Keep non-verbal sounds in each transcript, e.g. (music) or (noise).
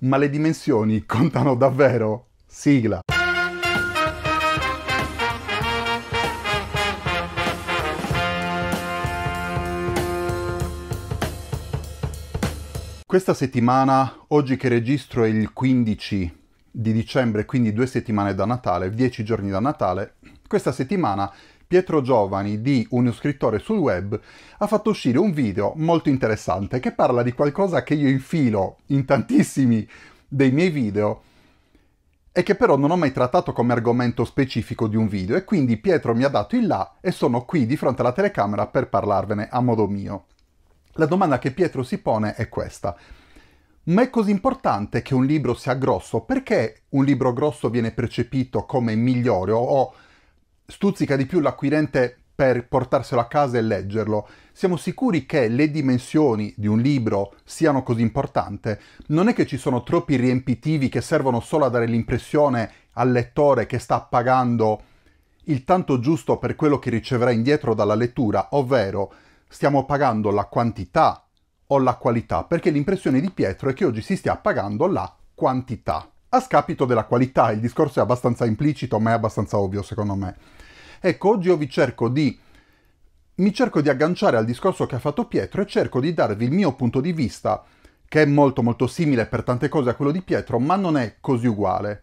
Ma le dimensioni contano davvero? Sigla. Questa settimana, oggi che registro è il 15 di dicembre, quindi due settimane da Natale, dieci giorni da Natale, questa settimana Pietro Giovani di Uno scrittore sul web, ha fatto uscire un video molto interessante che parla di qualcosa che io infilo in tantissimi dei miei video e che però non ho mai trattato come argomento specifico di un video e quindi Pietro mi ha dato il là e sono qui di fronte alla telecamera per parlarvene a modo mio. La domanda che Pietro si pone è questa. Ma è così importante che un libro sia grosso? Perché un libro grosso viene percepito come migliore o stuzzica di più l'acquirente per portarselo a casa e leggerlo. Siamo sicuri che le dimensioni di un libro siano così importanti? Non è che ci sono troppi riempitivi che servono solo a dare l'impressione al lettore che sta pagando il tanto giusto per quello che riceverà indietro dalla lettura, ovvero stiamo pagando la quantità o la qualità, perché l'impressione di Pietro è che oggi si stia pagando la quantità, a scapito della qualità, il discorso è abbastanza implicito ma è abbastanza ovvio secondo me. Ecco, oggi io vi cerco di... mi cerco di agganciare al discorso che ha fatto Pietro e cerco di darvi il mio punto di vista, che è molto molto simile per tante cose a quello di Pietro, ma non è così uguale.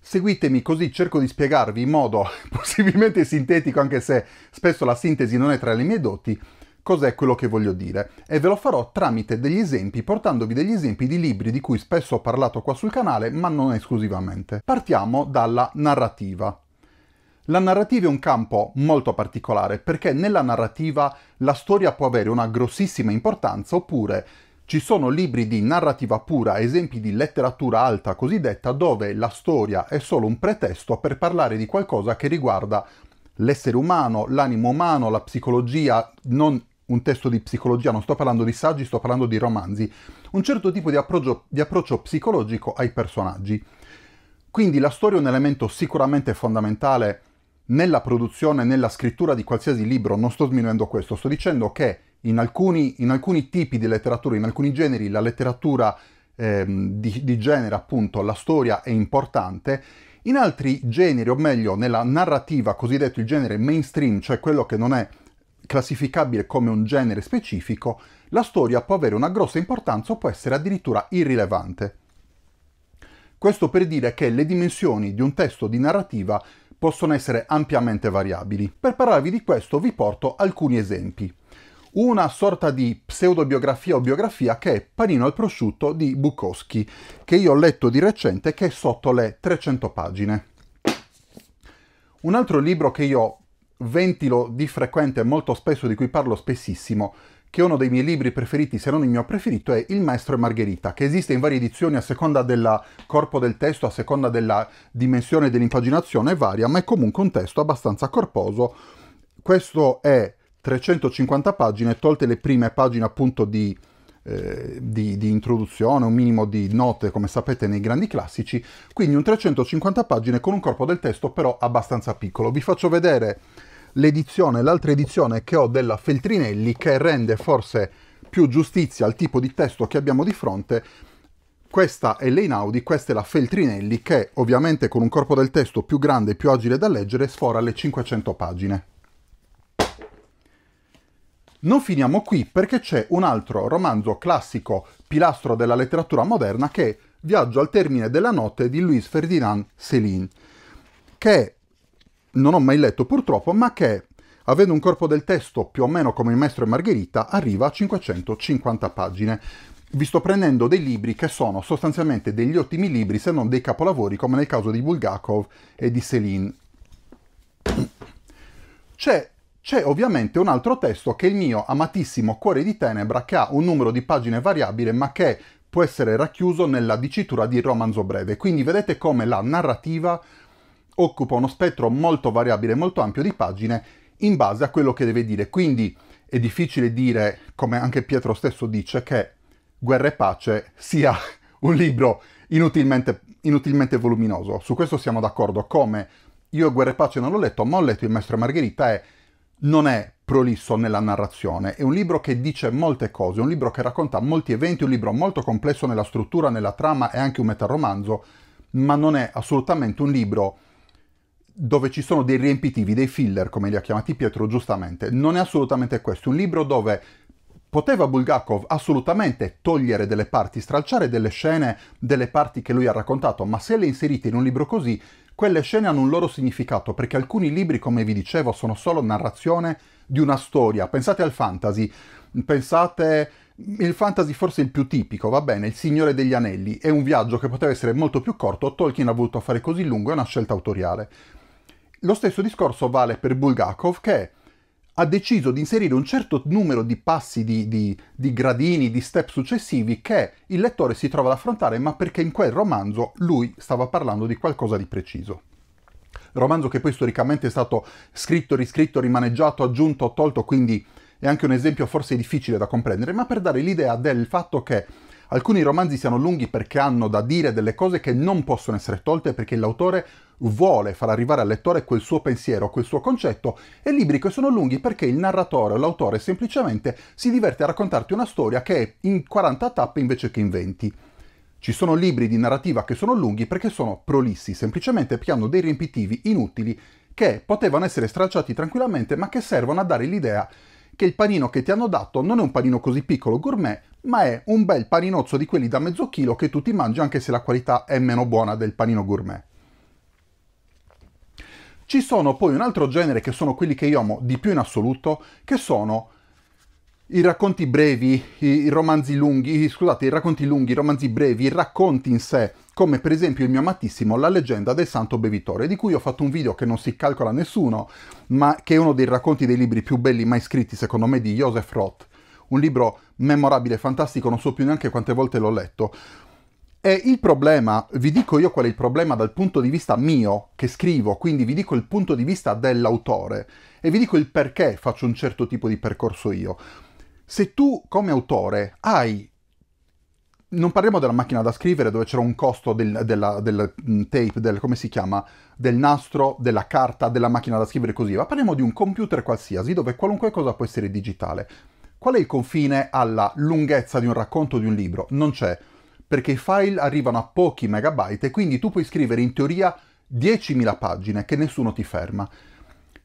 Seguitemi così cerco di spiegarvi in modo (laughs) possibilmente sintetico, anche se spesso la sintesi non è tra le mie doti, cos'è quello che voglio dire e ve lo farò tramite degli esempi, portandovi degli esempi di libri di cui spesso ho parlato qua sul canale, ma non esclusivamente. Partiamo dalla narrativa. La narrativa è un campo molto particolare perché nella narrativa la storia può avere una grossissima importanza oppure ci sono libri di narrativa pura, esempi di letteratura alta cosiddetta, dove la storia è solo un pretesto per parlare di qualcosa che riguarda l'essere umano, l'animo umano, la psicologia, non un testo di psicologia, non sto parlando di saggi, sto parlando di romanzi, un certo tipo di approccio, di approccio psicologico ai personaggi. Quindi la storia è un elemento sicuramente fondamentale nella produzione, nella scrittura di qualsiasi libro, non sto sminuendo questo, sto dicendo che in alcuni, in alcuni tipi di letteratura, in alcuni generi, la letteratura ehm, di, di genere, appunto, la storia è importante, in altri generi, o meglio, nella narrativa, cosiddetto il genere mainstream, cioè quello che non è classificabile come un genere specifico, la storia può avere una grossa importanza o può essere addirittura irrilevante. Questo per dire che le dimensioni di un testo di narrativa possono essere ampiamente variabili. Per parlarvi di questo vi porto alcuni esempi. Una sorta di pseudobiografia o biografia che è Panino al prosciutto di Bukowski, che io ho letto di recente che è sotto le 300 pagine. Un altro libro che io ventilo di frequente molto spesso, di cui parlo spessissimo, che uno dei miei libri preferiti, se non il mio preferito, è Il Maestro e Margherita, che esiste in varie edizioni a seconda del corpo del testo, a seconda della dimensione dell'impaginazione, varia, ma è comunque un testo abbastanza corposo. Questo è 350 pagine, tolte le prime pagine appunto di, eh, di, di introduzione, un minimo di note, come sapete, nei grandi classici, quindi un 350 pagine con un corpo del testo però abbastanza piccolo. Vi faccio vedere l'edizione, l'altra edizione che ho della Feltrinelli che rende forse più giustizia al tipo di testo che abbiamo di fronte. Questa è l'Einaudi, questa è la Feltrinelli che ovviamente con un corpo del testo più grande e più agile da leggere sfora le 500 pagine. Non finiamo qui perché c'è un altro romanzo classico, pilastro della letteratura moderna, che è Viaggio al termine della notte di Louis Ferdinand Céline, che non ho mai letto purtroppo, ma che, avendo un corpo del testo più o meno come il maestro e Margherita, arriva a 550 pagine. Vi sto prendendo dei libri che sono sostanzialmente degli ottimi libri, se non dei capolavori, come nel caso di Bulgakov e di Céline. C'è c'è ovviamente un altro testo che è il mio amatissimo Cuore di Tenebra, che ha un numero di pagine variabile, ma che può essere racchiuso nella dicitura di romanzo breve. Quindi vedete come la narrativa occupa uno spettro molto variabile, molto ampio di pagine in base a quello che deve dire. Quindi è difficile dire, come anche Pietro stesso dice, che Guerra e Pace sia (laughs) un libro inutilmente, inutilmente voluminoso. Su questo siamo d'accordo. Come io Guerra e Pace non l'ho letto, ma ho letto Il Maestro e Margherita e non è prolisso nella narrazione, è un libro che dice molte cose, un libro che racconta molti eventi, un libro molto complesso nella struttura, nella trama, e anche un metaromanzo, ma non è assolutamente un libro dove ci sono dei riempitivi, dei filler, come li ha chiamati Pietro giustamente. Non è assolutamente questo, un libro dove poteva Bulgakov assolutamente togliere delle parti, stralciare delle scene, delle parti che lui ha raccontato, ma se le inserite in un libro così, quelle scene hanno un loro significato, perché alcuni libri, come vi dicevo, sono solo narrazione di una storia. Pensate al fantasy, pensate il fantasy forse il più tipico, va bene, Il Signore degli Anelli, è un viaggio che poteva essere molto più corto, Tolkien ha voluto fare così lungo, è una scelta autoriale. Lo stesso discorso vale per Bulgakov che ha deciso di inserire un certo numero di passi, di, di, di, gradini, di step successivi che il lettore si trova ad affrontare, ma perché in quel romanzo lui stava parlando di qualcosa di preciso. Romanzo che poi storicamente è stato scritto, riscritto, rimaneggiato, aggiunto, tolto, quindi è anche un esempio forse difficile da comprendere, ma per dare l'idea del fatto che Alcuni romanzi siano lunghi perché hanno da dire delle cose che non possono essere tolte perché l'autore vuole far arrivare al lettore quel suo pensiero, quel suo concetto, e libri che sono lunghi perché il narratore o l'autore semplicemente si diverte a raccontarti una storia che è in 40 tappe invece che in 20. Ci sono libri di narrativa che sono lunghi perché sono prolissi, semplicemente perché hanno dei riempitivi inutili che potevano essere stralciati tranquillamente ma che servono a dare l'idea che il panino che ti hanno dato non è un panino così piccolo gourmet, ma è un bel paninozzo di quelli da mezzo chilo che tu ti mangi anche se la qualità è meno buona del panino gourmet. Ci sono poi un altro genere che sono quelli che io amo di più in assoluto, che sono i racconti brevi, i romanzi lunghi, scusate, i racconti lunghi, i romanzi brevi, i racconti in sé, come per esempio il mio amatissimo La leggenda del santo bevitore, di cui ho fatto un video che non si calcola nessuno, ma che è uno dei racconti dei libri più belli mai scritti, secondo me, di Joseph Roth. Un libro memorabile, fantastico, non so più neanche quante volte l'ho letto. E il problema, vi dico io qual è il problema dal punto di vista mio, che scrivo, quindi vi dico il punto di vista dell'autore e vi dico il perché faccio un certo tipo di percorso io. Se tu come autore hai non parliamo della macchina da scrivere dove c'era un costo del, della, del mm, tape, del, come si chiama, del nastro, della carta, della macchina da scrivere così, ma parliamo di un computer qualsiasi dove qualunque cosa può essere digitale. Qual è il confine alla lunghezza di un racconto di un libro? Non c'è, perché i file arrivano a pochi megabyte e quindi tu puoi scrivere in teoria 10.000 pagine che nessuno ti ferma.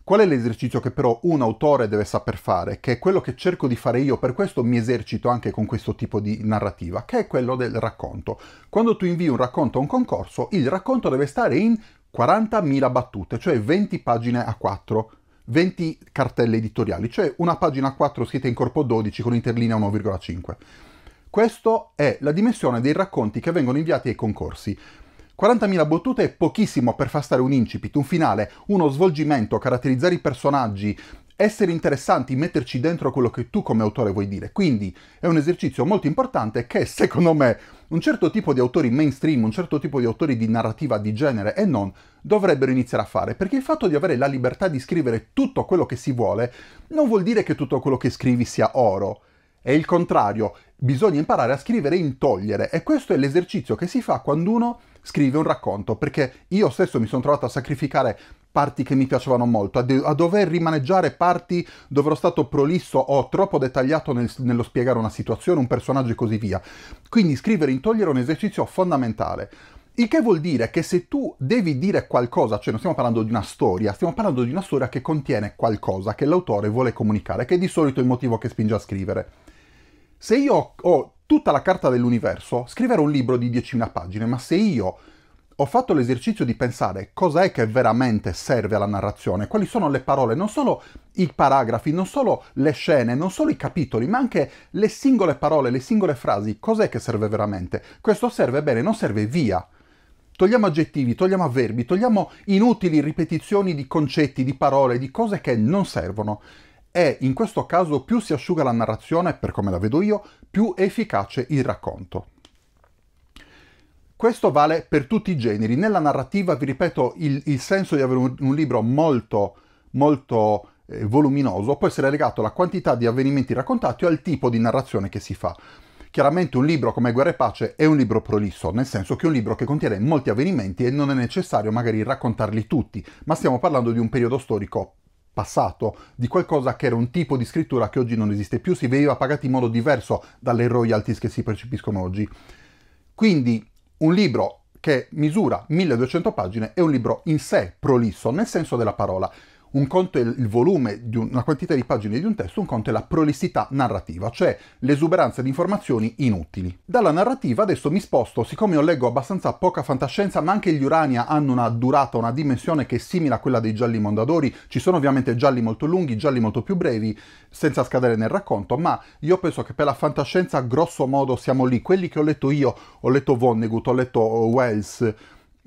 Qual è l'esercizio che però un autore deve saper fare, che è quello che cerco di fare io, per questo mi esercito anche con questo tipo di narrativa, che è quello del racconto. Quando tu invii un racconto a un concorso, il racconto deve stare in 40.000 battute, cioè 20 pagine a 4 20 cartelle editoriali, cioè una pagina 4 scritta in corpo 12 con interlinea 1,5. Questo è la dimensione dei racconti che vengono inviati ai concorsi. 40.000 battute è pochissimo per far stare un incipit, un finale, uno svolgimento, caratterizzare i personaggi, essere interessanti, metterci dentro quello che tu come autore vuoi dire. Quindi è un esercizio molto importante che secondo me un certo tipo di autori mainstream, un certo tipo di autori di narrativa di genere e non dovrebbero iniziare a fare, perché il fatto di avere la libertà di scrivere tutto quello che si vuole non vuol dire che tutto quello che scrivi sia oro. È il contrario, bisogna imparare a scrivere in togliere e questo è l'esercizio che si fa quando uno scrive un racconto, perché io stesso mi sono trovato a sacrificare parti che mi piacevano molto, a, dover rimaneggiare parti dove ero stato prolisso o troppo dettagliato nel- nello spiegare una situazione, un personaggio e così via. Quindi scrivere in togliere è un esercizio fondamentale. Il che vuol dire che se tu devi dire qualcosa, cioè non stiamo parlando di una storia, stiamo parlando di una storia che contiene qualcosa che l'autore vuole comunicare, che è di solito il motivo che spinge a scrivere. Se io ho tutta la carta dell'universo, scrivere un libro di 10.000 pagine, ma se io ho fatto l'esercizio di pensare cos'è che veramente serve alla narrazione, quali sono le parole, non solo i paragrafi, non solo le scene, non solo i capitoli, ma anche le singole parole, le singole frasi, cos'è che serve veramente? Questo serve bene, non serve via. Togliamo aggettivi, togliamo avverbi, togliamo inutili ripetizioni di concetti, di parole, di cose che non servono. E in questo caso più si asciuga la narrazione, per come la vedo io, più è efficace il racconto. Questo vale per tutti i generi. Nella narrativa, vi ripeto, il, il senso di avere un, un libro molto, molto eh, voluminoso può essere legato alla quantità di avvenimenti raccontati o al tipo di narrazione che si fa. Chiaramente un libro come Guerra e Pace è un libro prolisso, nel senso che è un libro che contiene molti avvenimenti e non è necessario magari raccontarli tutti, ma stiamo parlando di un periodo storico passato, di qualcosa che era un tipo di scrittura che oggi non esiste più, si veniva pagato in modo diverso dalle royalties che si percepiscono oggi. Quindi un libro che misura 1200 pagine è un libro in sé prolisso, nel senso della parola. Un conto è il volume di una quantità di pagine di un testo, un conto è la prolissità narrativa, cioè l'esuberanza di informazioni inutili. Dalla narrativa adesso mi sposto, siccome io leggo abbastanza poca fantascienza, ma anche gli Urania hanno una durata, una dimensione che è simile a quella dei gialli mondadori, ci sono ovviamente gialli molto lunghi, gialli molto più brevi, senza scadere nel racconto, ma io penso che per la fantascienza grosso modo siamo lì, quelli che ho letto io, ho letto Vonnegut, ho letto Wells,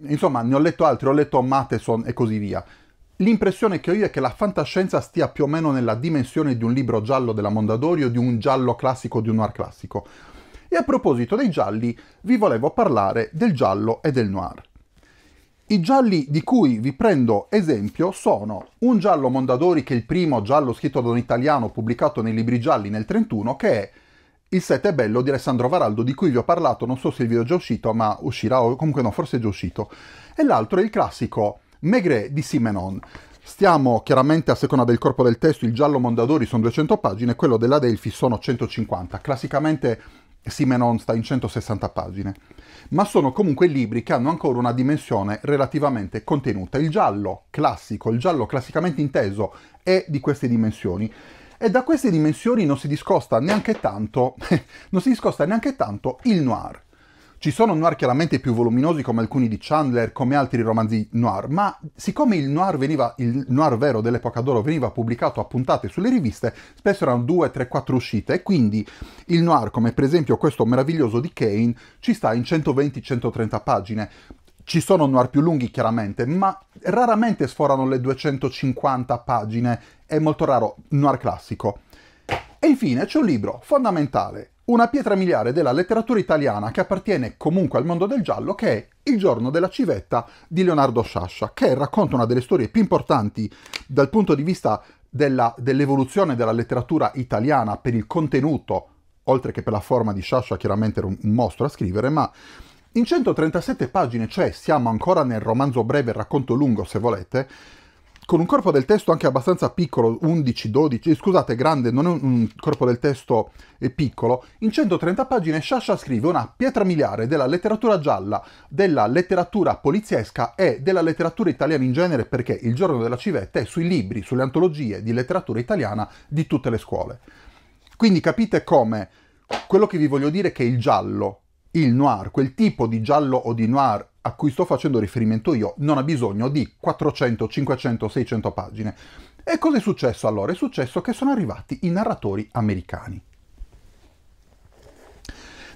insomma ne ho letto altri, ho letto Matheson e così via. L'impressione che ho io è che la fantascienza stia più o meno nella dimensione di un libro giallo della Mondadori o di un giallo classico di un noir classico. E a proposito dei gialli, vi volevo parlare del giallo e del noir. I gialli di cui vi prendo esempio sono un giallo Mondadori che è il primo giallo scritto da un italiano pubblicato nei libri gialli nel 31 che è Il Sette bello di Alessandro Varaldo di cui vi ho parlato, non so se il video è già uscito ma uscirà o comunque no, forse è già uscito. E l'altro è il classico Maigret di Simenon. Stiamo chiaramente a seconda del corpo del testo, il giallo Mondadori sono 200 pagine, quello della Delphi sono 150. Classicamente Simenon sta in 160 pagine, ma sono comunque libri che hanno ancora una dimensione relativamente contenuta. Il giallo classico, il giallo classicamente inteso, è di queste dimensioni. E da queste dimensioni non si discosta neanche tanto, (laughs) non si discosta neanche tanto il noir. Ci sono noir chiaramente più voluminosi come alcuni di Chandler, come altri romanzi noir, ma siccome il noir, veniva, il noir vero dell'epoca d'oro veniva pubblicato a puntate sulle riviste, spesso erano 2, 3, 4 uscite e quindi il noir, come per esempio questo meraviglioso di Kane, ci sta in 120-130 pagine. Ci sono noir più lunghi chiaramente, ma raramente sforano le 250 pagine, è molto raro noir classico. E infine c'è un libro fondamentale una pietra miliare della letteratura italiana che appartiene comunque al mondo del giallo, che è Il giorno della civetta di Leonardo Sciascia, che racconta una delle storie più importanti dal punto di vista dell'evoluzione della letteratura italiana per il contenuto, oltre che per la forma di Sciascia, chiaramente era un, un mostro a scrivere, ma in 137 pagine, cioè siamo ancora nel romanzo breve, racconto lungo se volete, con un corpo del testo anche abbastanza piccolo, 11, 12, eh, scusate, grande, non è un corpo del testo eh, piccolo, in 130 pagine Sciascia scrive una pietra miliare della letteratura gialla, della letteratura poliziesca e della letteratura italiana in genere perché Il giorno della civetta è sui libri, sulle antologie di letteratura italiana di tutte le scuole. Quindi capite come quello che vi voglio dire è che il giallo il noir, quel tipo di giallo o di noir a cui sto facendo riferimento io, non ha bisogno di 400, 500, 600 pagine. E cosa è successo allora? È successo che sono arrivati i narratori americani.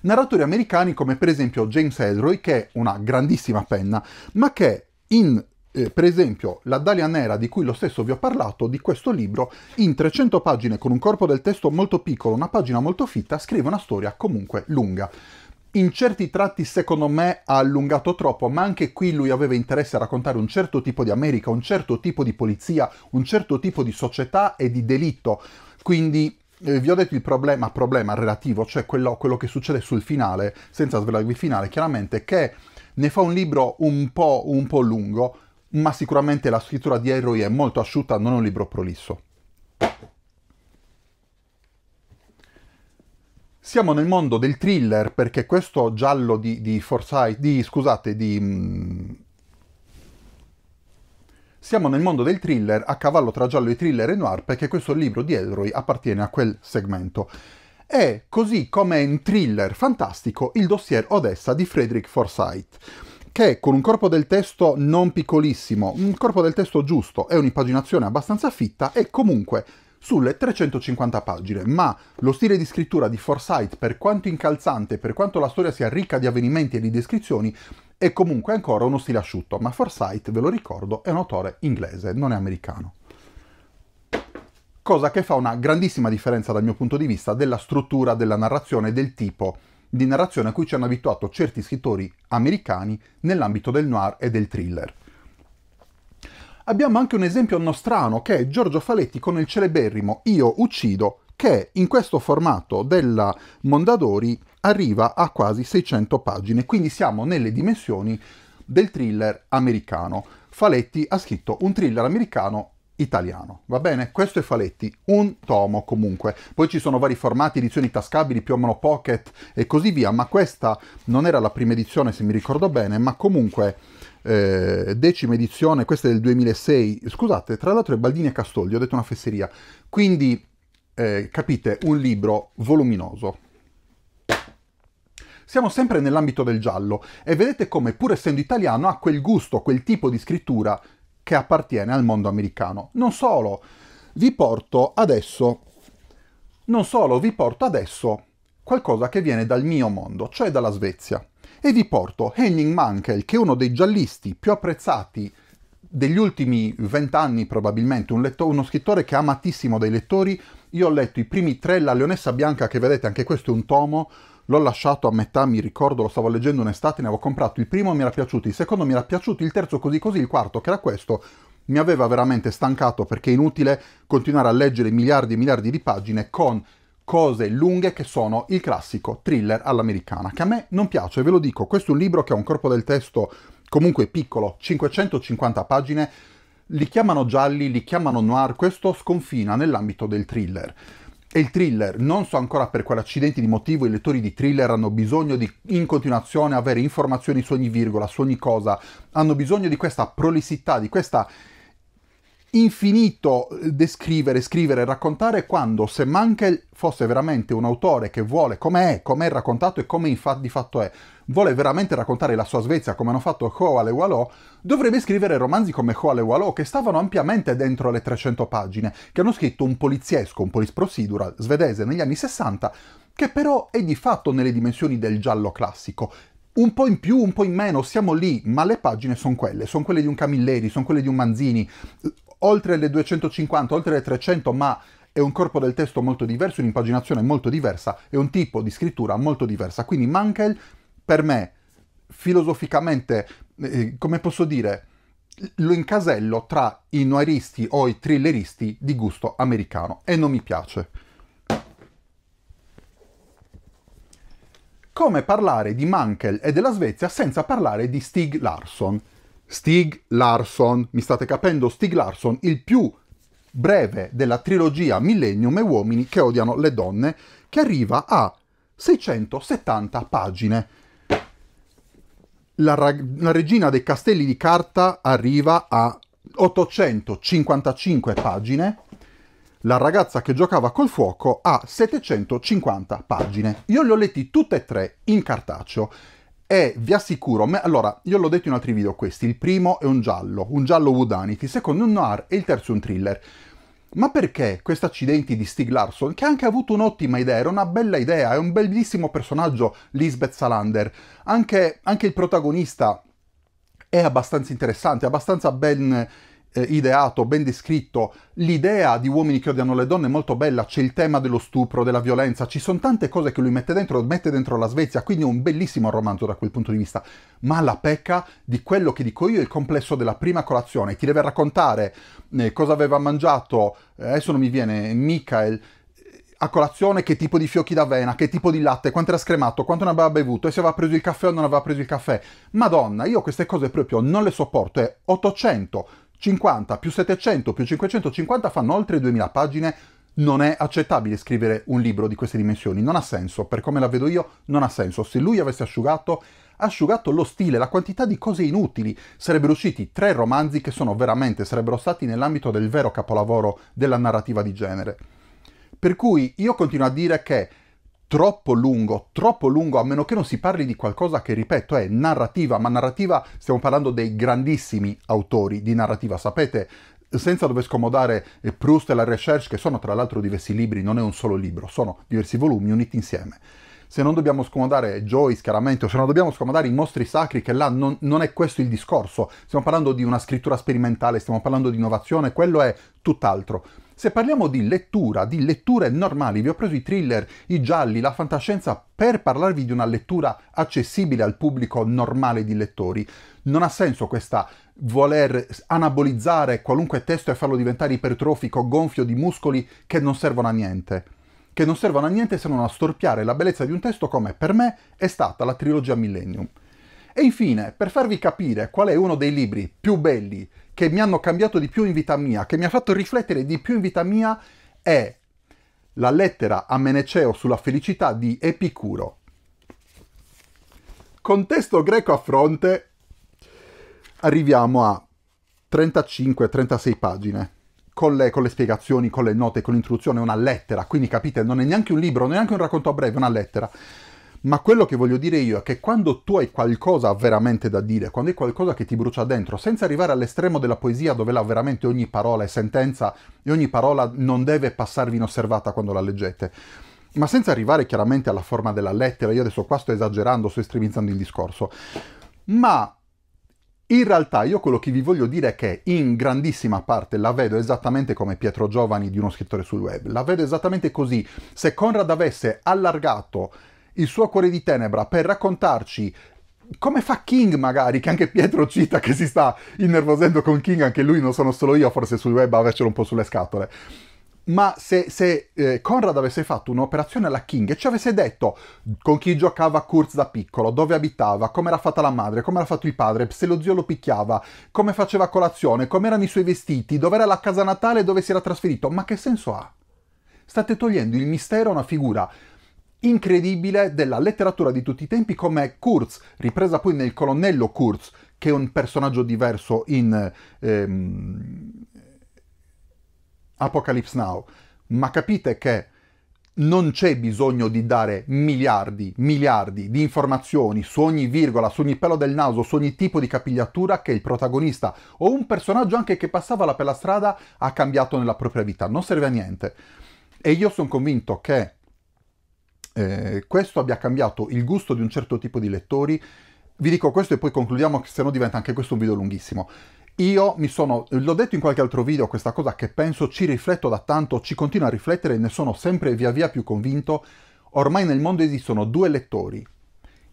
Narratori americani come per esempio James Ellroy, che è una grandissima penna, ma che in eh, per esempio, La Dalia Nera di cui lo stesso vi ho parlato, di questo libro, in 300 pagine con un corpo del testo molto piccolo, una pagina molto fitta, scrive una storia comunque lunga in certi tratti secondo me ha allungato troppo, ma anche qui lui aveva interesse a raccontare un certo tipo di America, un certo tipo di polizia, un certo tipo di società e di delitto. Quindi eh, vi ho detto il problema, problema relativo, cioè quello, quello che succede sul finale, senza svelarvi il finale, chiaramente, che ne fa un libro un po', un po' lungo, ma sicuramente la scrittura di Harry è molto asciutta, non un libro prolisso. Siamo nel mondo del thriller perché questo giallo di, di Forsyth, di, scusate, di... Mm, siamo nel mondo del thriller, a cavallo tra giallo e thriller e noir, perché questo libro di Elroy appartiene a quel segmento. E così come è un thriller fantastico il dossier Odessa di Frederick Forsyth che con un corpo del testo non piccolissimo, un corpo del testo giusto e un'impaginazione abbastanza fitta è comunque sulle 350 pagine, ma lo stile di scrittura di Forsyth, per quanto incalzante, per quanto la storia sia ricca di avvenimenti e di descrizioni, è comunque ancora uno stile asciutto, ma Forsyth, ve lo ricordo, è un autore inglese, non è americano. Cosa che fa una grandissima differenza dal mio punto di vista della struttura della narrazione, e del tipo di narrazione a cui ci hanno abituato certi scrittori americani nell'ambito del noir e del thriller abbiamo anche un esempio nostrano che è Giorgio Faletti con il celeberrimo Io uccido, che in questo formato della Mondadori arriva a quasi 600 pagine, quindi siamo nelle dimensioni del thriller americano. Faletti ha scritto un thriller americano italiano. Va bene? Questo è Faletti, un tomo comunque. Poi ci sono vari formati, edizioni tascabili, più o meno pocket e così via, ma questa non era la prima edizione se mi ricordo bene, ma comunque eh, decima edizione, questa è del 2006. Scusate, tra l'altro è Baldini e Castogli, ho detto una fesseria. Quindi eh, capite, un libro voluminoso siamo sempre nell'ambito del giallo e vedete come, pur essendo italiano, ha quel gusto, quel tipo di scrittura che appartiene al mondo americano. Non solo, vi porto adesso, non solo, vi porto adesso qualcosa che viene dal mio mondo, cioè dalla Svezia. E vi porto Henning Mankell, che è uno dei giallisti più apprezzati degli ultimi vent'anni probabilmente, un letto, uno scrittore che è amatissimo dai lettori. Io ho letto i primi tre, La Leonessa Bianca, che vedete anche questo è un tomo, l'ho lasciato a metà, mi ricordo, lo stavo leggendo un'estate, ne avevo comprato il primo, mi era piaciuto, il secondo mi era piaciuto, il terzo così così, il quarto che era questo, mi aveva veramente stancato perché è inutile continuare a leggere miliardi e miliardi di pagine con cose lunghe che sono il classico thriller all'americana, che a me non piace, ve lo dico, questo è un libro che ha un corpo del testo comunque piccolo, 550 pagine, li chiamano gialli, li chiamano noir, questo sconfina nell'ambito del thriller e il thriller. Non so ancora per quale accidente di motivo i lettori di thriller hanno bisogno di in continuazione avere informazioni su ogni virgola, su ogni cosa. Hanno bisogno di questa prolissità, di questa infinito eh, descrivere, scrivere, raccontare quando se Mankel fosse veramente un autore che vuole come è, come è raccontato e come infatti di fatto è, vuole veramente raccontare la sua Svezia come hanno fatto Hoal e Walò, dovrebbe scrivere romanzi come Hoal e Walò che stavano ampiamente dentro le 300 pagine, che hanno scritto un poliziesco, un police procedural svedese negli anni 60, che però è di fatto nelle dimensioni del giallo classico, un po' in più, un po' in meno, siamo lì, ma le pagine sono quelle, sono quelle di un Camilleri, sono quelle di un Manzini, oltre le 250, oltre le 300, ma è un corpo del testo molto diverso, un'impaginazione molto diversa è un tipo di scrittura molto diversa. Quindi Mankell per me, filosoficamente, eh, come posso dire, lo incasello tra i noiristi o i thrilleristi di gusto americano e non mi piace. Come parlare di Mankel e della Svezia senza parlare di Stig Larsson? Stig Larsson, mi state capendo? Stig Larsson, il più breve della trilogia Millennium e uomini che odiano le donne, che arriva a 670 pagine la, rag- la regina dei castelli di carta arriva a 855 pagine, la ragazza che giocava col fuoco a 750 pagine. Io le ho letti tutte e tre in cartaceo e vi assicuro, me, allora, io l'ho detto in altri video questi, il primo è un giallo, un giallo Wood il secondo è un noir e il terzo è un thriller. Ma perché questi accidenti di Stig Larsson, che ha anche avuto un'ottima idea, era una bella idea, è un bellissimo personaggio Lisbeth Salander, anche, anche il protagonista è abbastanza interessante, abbastanza ben eh, ideato, ben descritto. L'idea di uomini che odiano le donne è molto bella, c'è il tema dello stupro, della violenza, ci sono tante cose che lui mette dentro, mette dentro la Svezia, quindi è un bellissimo romanzo da quel punto di vista, ma la pecca di quello che dico io è il complesso della prima colazione, ti deve raccontare eh, cosa aveva mangiato, eh, adesso non mi viene, Michael, eh, a colazione che tipo di fiocchi d'avena, che tipo di latte, quanto era scremato, quanto ne aveva bevuto e se aveva preso il caffè o non aveva preso il caffè. Madonna, io queste cose proprio non le sopporto, è 800 50 più 700 più 550 fanno oltre 2000 pagine. Non è accettabile scrivere un libro di queste dimensioni, non ha senso, per come la vedo io non ha senso. Se lui avesse asciugato, asciugato lo stile, la quantità di cose inutili, sarebbero usciti tre romanzi che sono veramente, sarebbero stati nell'ambito del vero capolavoro della narrativa di genere. Per cui io continuo a dire che troppo lungo, troppo lungo, a meno che non si parli di qualcosa che, ripeto, è narrativa, ma narrativa stiamo parlando dei grandissimi autori di narrativa, sapete, senza dover scomodare eh, Proust e la Recherche, che sono tra l'altro diversi libri, non è un solo libro, sono diversi volumi uniti insieme. Se non dobbiamo scomodare Joyce, chiaramente, o se non dobbiamo scomodare i mostri sacri, che là non, non è questo il discorso, stiamo parlando di una scrittura sperimentale, stiamo parlando di innovazione, quello è tutt'altro se parliamo di lettura, di letture normali, vi ho preso i thriller, i gialli, la fantascienza per parlarvi di una lettura accessibile al pubblico normale di lettori. Non ha senso questa voler anabolizzare qualunque testo e farlo diventare ipertrofico, gonfio di muscoli che non servono a niente che non servono a niente se non a storpiare la bellezza di un testo come per me è stata la trilogia Millennium. E infine, per farvi capire qual è uno dei libri più belli che mi hanno cambiato di più in vita mia, che mi ha fatto riflettere di più in vita mia, è la lettera a Meneceo sulla felicità di Epicuro. Contesto greco a fronte, arriviamo a 35-36 pagine. Con le, con le, spiegazioni, con le note, con l'introduzione, una lettera. Quindi capite, non è neanche un libro, neanche un racconto a breve, una lettera. Ma quello che voglio dire io è che quando tu hai qualcosa veramente da dire, quando hai qualcosa che ti brucia dentro, senza arrivare all'estremo della poesia dove là veramente ogni parola è sentenza e ogni parola non deve passarvi inosservata quando la leggete, ma senza arrivare chiaramente alla forma della lettera, io adesso qua sto esagerando, sto estremizzando il discorso, ma in realtà io quello che vi voglio dire è che in grandissima parte la vedo esattamente come Pietro Giovani di uno scrittore sul web, la vedo esattamente così. Se Conrad avesse allargato il suo cuore di tenebra per raccontarci come fa King magari, che anche Pietro cita che si sta innervosendo con King, anche lui non sono solo io forse sul web a avercelo un po' sulle scatole. Ma se, se eh, Conrad avesse fatto un'operazione alla King e ci avesse detto con chi giocava Kurz da piccolo, dove abitava, come era fatta la madre, come era fatto il padre, se lo zio lo picchiava, come faceva colazione, come erano i suoi vestiti, dove era la casa natale, dove si era trasferito, ma che senso ha? State togliendo il mistero a una figura incredibile della letteratura di tutti i tempi come Kurz, ripresa poi nel colonnello Kurz, che è un personaggio diverso in ehm, Apocalypse Now. Ma capite che non c'è bisogno di dare miliardi, miliardi di informazioni su ogni virgola, su ogni pelo del naso, su ogni tipo di capigliatura che il protagonista o un personaggio anche che passava per la strada ha cambiato nella propria vita. Non serve a niente. E io sono convinto che eh, questo abbia cambiato il gusto di un certo tipo di lettori. Vi dico questo e poi concludiamo, se no diventa anche questo un video lunghissimo. Io mi sono, l'ho detto in qualche altro video questa cosa che penso, ci rifletto da tanto, ci continuo a riflettere e ne sono sempre via via più convinto. Ormai nel mondo esistono due lettori.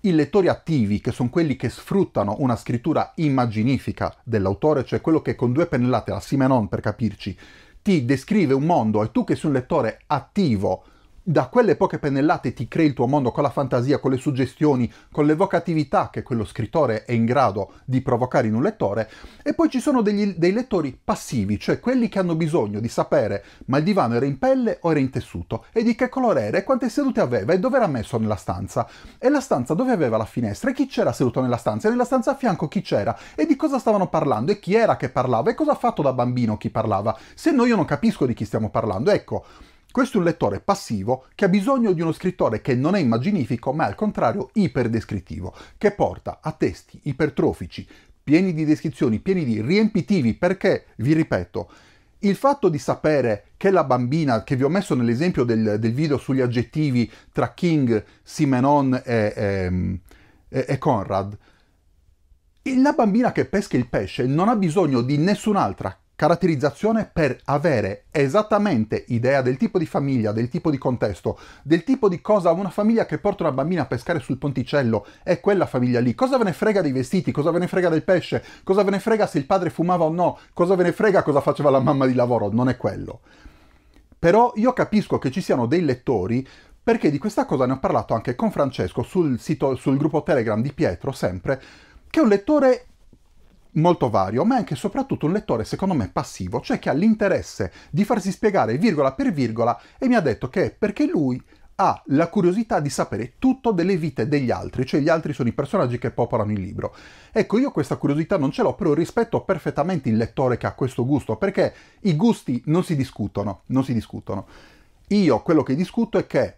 I lettori attivi, che sono quelli che sfruttano una scrittura immaginifica dell'autore, cioè quello che con due pennellate, la Simenon per capirci, ti descrive un mondo e tu che sei un lettore attivo da quelle poche pennellate ti crei il tuo mondo con la fantasia, con le suggestioni, con l'evocatività che quello scrittore è in grado di provocare in un lettore, e poi ci sono degli, dei lettori passivi, cioè quelli che hanno bisogno di sapere ma il divano era in pelle o era in tessuto, e di che colore era, e quante sedute aveva, e dove era messo nella stanza, e la stanza dove aveva la finestra, e chi c'era seduto nella stanza, e nella stanza a fianco chi c'era, e di cosa stavano parlando, e chi era che parlava, e cosa ha fatto da bambino chi parlava, se no io non capisco di chi stiamo parlando, ecco. Questo è un lettore passivo che ha bisogno di uno scrittore che non è immaginifico ma è al contrario iperdescrittivo, che porta a testi ipertrofici, pieni di descrizioni, pieni di riempitivi, perché, vi ripeto, il fatto di sapere che la bambina, che vi ho messo nell'esempio del, del video sugli aggettivi tra King, Simenon e, ehm, e, e Conrad, la bambina che pesca il pesce non ha bisogno di nessun'altra caratterizzazione per avere esattamente idea del tipo di famiglia, del tipo di contesto, del tipo di cosa una famiglia che porta una bambina a pescare sul ponticello è quella famiglia lì. Cosa ve ne frega dei vestiti? Cosa ve ne frega del pesce? Cosa ve ne frega se il padre fumava o no? Cosa ve ne frega cosa faceva la mamma di lavoro? Non è quello. Però io capisco che ci siano dei lettori perché di questa cosa ne ho parlato anche con Francesco sul, sito, sul gruppo Telegram di Pietro sempre, che è un lettore molto vario, ma è anche e soprattutto un lettore secondo me passivo, cioè che ha l'interesse di farsi spiegare virgola per virgola e mi ha detto che è perché lui ha la curiosità di sapere tutto delle vite degli altri, cioè gli altri sono i personaggi che popolano il libro. Ecco, io questa curiosità non ce l'ho, però rispetto perfettamente il lettore che ha questo gusto, perché i gusti non si discutono, non si discutono. Io quello che discuto è che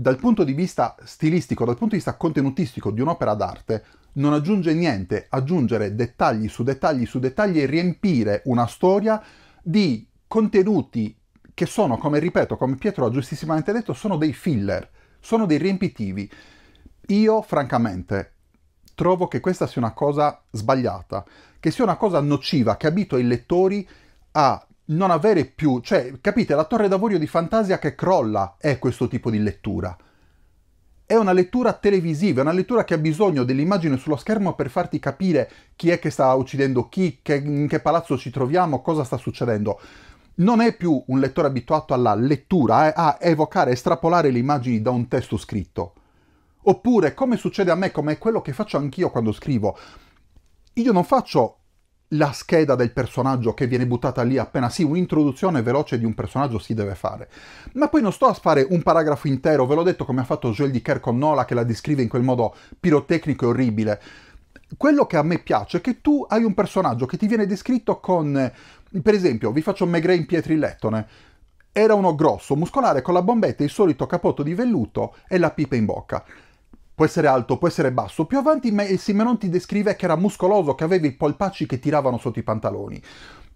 dal punto di vista stilistico, dal punto di vista contenutistico di un'opera d'arte, non aggiunge niente, aggiungere dettagli su dettagli su dettagli e riempire una storia di contenuti che sono, come ripeto, come Pietro ha giustissimamente detto, sono dei filler, sono dei riempitivi. Io, francamente, trovo che questa sia una cosa sbagliata, che sia una cosa nociva, che abito i lettori a non avere più, cioè capite, la torre d'avorio di Fantasia che crolla è questo tipo di lettura. È una lettura televisiva, è una lettura che ha bisogno dell'immagine sullo schermo per farti capire chi è che sta uccidendo chi, che, in che palazzo ci troviamo, cosa sta succedendo. Non è più un lettore abituato alla lettura, eh, a evocare, estrapolare le immagini da un testo scritto. Oppure, come succede a me, come è quello che faccio anch'io quando scrivo, io non faccio la scheda del personaggio che viene buttata lì appena sì, un'introduzione veloce di un personaggio si deve fare. Ma poi non sto a fare un paragrafo intero, ve l'ho detto come ha fatto Joel di Kerr con Nola che la descrive in quel modo pirotecnico e orribile. Quello che a me piace è che tu hai un personaggio che ti viene descritto con... Per esempio, vi faccio Megre in lettone. Era uno grosso, muscolare, con la bombetta, il solito capotto di velluto e la pipa in bocca può essere alto, può essere basso. Più avanti Simenon ti descrive che era muscoloso, che aveva i polpacci che tiravano sotto i pantaloni.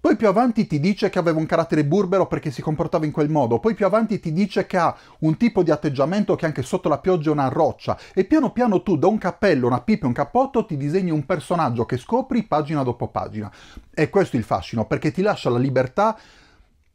Poi più avanti ti dice che aveva un carattere burbero perché si comportava in quel modo. Poi più avanti ti dice che ha un tipo di atteggiamento che anche sotto la pioggia è una roccia. E piano piano tu da un cappello, una pipa e un cappotto ti disegni un personaggio che scopri pagina dopo pagina. E questo è il fascino, perché ti lascia la libertà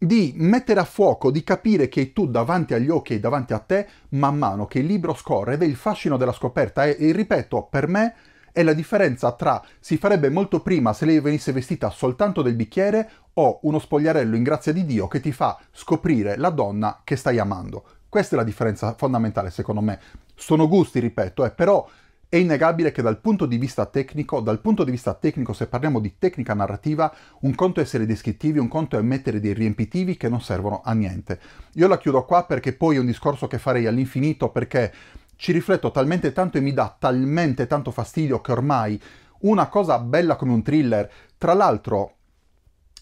di mettere a fuoco, di capire che tu davanti agli occhi e davanti a te, man mano che il libro scorre, ed è il fascino della scoperta. E, e ripeto, per me è la differenza tra si farebbe molto prima se lei venisse vestita soltanto del bicchiere o uno spogliarello in grazia di Dio che ti fa scoprire la donna che stai amando. Questa è la differenza fondamentale secondo me. Sono gusti, ripeto, eh, però è innegabile che dal punto di vista tecnico, dal punto di vista tecnico se parliamo di tecnica narrativa, un conto è essere descrittivi, un conto è mettere dei riempitivi che non servono a niente. Io la chiudo qua perché poi è un discorso che farei all'infinito perché ci rifletto talmente tanto e mi dà talmente tanto fastidio che ormai una cosa bella come un thriller, tra l'altro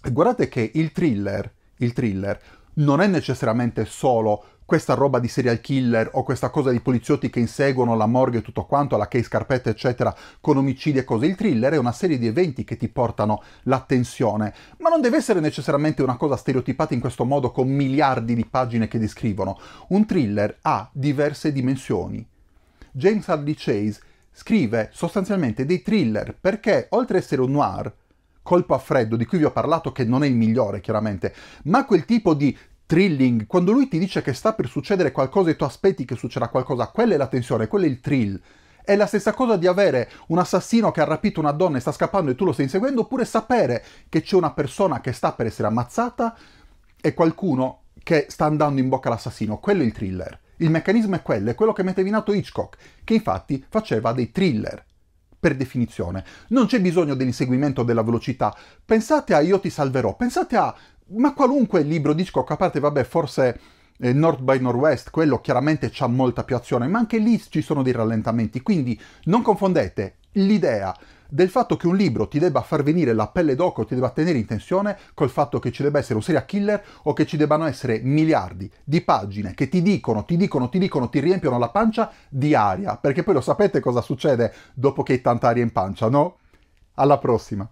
guardate che il thriller, il thriller non è necessariamente solo questa roba di serial killer o questa cosa di poliziotti che inseguono la morgue e tutto quanto, la case scarpetta eccetera, con omicidi e cose. Il thriller è una serie di eventi che ti portano l'attenzione, ma non deve essere necessariamente una cosa stereotipata in questo modo con miliardi di pagine che descrivono. Un thriller ha diverse dimensioni. James Hardy Chase scrive sostanzialmente dei thriller perché, oltre ad essere un noir, colpo a freddo di cui vi ho parlato che non è il migliore chiaramente, ma quel tipo di thrilling, quando lui ti dice che sta per succedere qualcosa e tu aspetti che succeda qualcosa, quella è la tensione, quello è il thrill. È la stessa cosa di avere un assassino che ha rapito una donna e sta scappando e tu lo stai inseguendo, oppure sapere che c'è una persona che sta per essere ammazzata e qualcuno che sta andando in bocca all'assassino. Quello è il thriller. Il meccanismo è quello, è quello che metteva in atto Hitchcock, che infatti faceva dei thriller, per definizione. Non c'è bisogno dell'inseguimento della velocità. Pensate a Io ti salverò, pensate a ma qualunque libro disco, a parte, vabbè, forse eh, North by Northwest, quello chiaramente ha molta più azione, ma anche lì ci sono dei rallentamenti, quindi non confondete l'idea del fatto che un libro ti debba far venire la pelle d'oca o ti debba tenere in tensione col fatto che ci debba essere un serial killer o che ci debbano essere miliardi di pagine che ti dicono, ti dicono, ti dicono, ti riempiono la pancia di aria, perché poi lo sapete cosa succede dopo che hai tanta aria in pancia, no? Alla prossima!